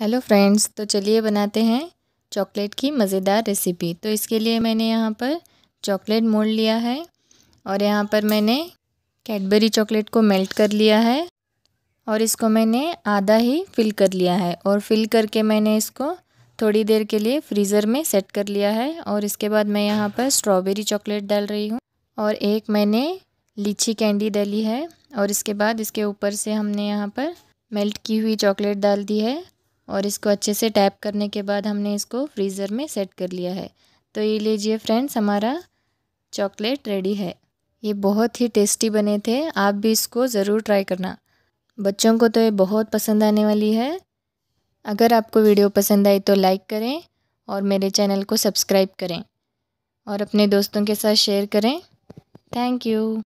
hello friends तो चलिए बनाते हैं चॉकलेट की मज़ेदार रेसिपी तो इसके लिए मैंने यहाँ पर चॉकलेट मोड़ लिया है और यहाँ पर मैंने कैडबरी चॉकलेट को मेल्ट कर लिया है और इसको मैंने आधा ही फिल कर लिया है और फिल करके मैंने इसको थोड़ी देर के लिए फ्रीज़र में सेट कर लिया है और इसके बाद मैं यहाँ पर स्ट्रॉबेरी चॉकलेट डाल रही हूँ और एक मैंने लीची कैंडी डाली है और इसके बाद इसके ऊपर से हमने यहाँ पर मेल्ट की हुई चॉकलेट डाल दी है और इसको अच्छे से टैप करने के बाद हमने इसको फ्रीज़र में सेट कर लिया है तो ये लीजिए फ्रेंड्स हमारा चॉकलेट रेडी है ये बहुत ही टेस्टी बने थे आप भी इसको ज़रूर ट्राई करना बच्चों को तो ये बहुत पसंद आने वाली है अगर आपको वीडियो पसंद आई तो लाइक करें और मेरे चैनल को सब्सक्राइब करें और अपने दोस्तों के साथ शेयर करें थैंक यू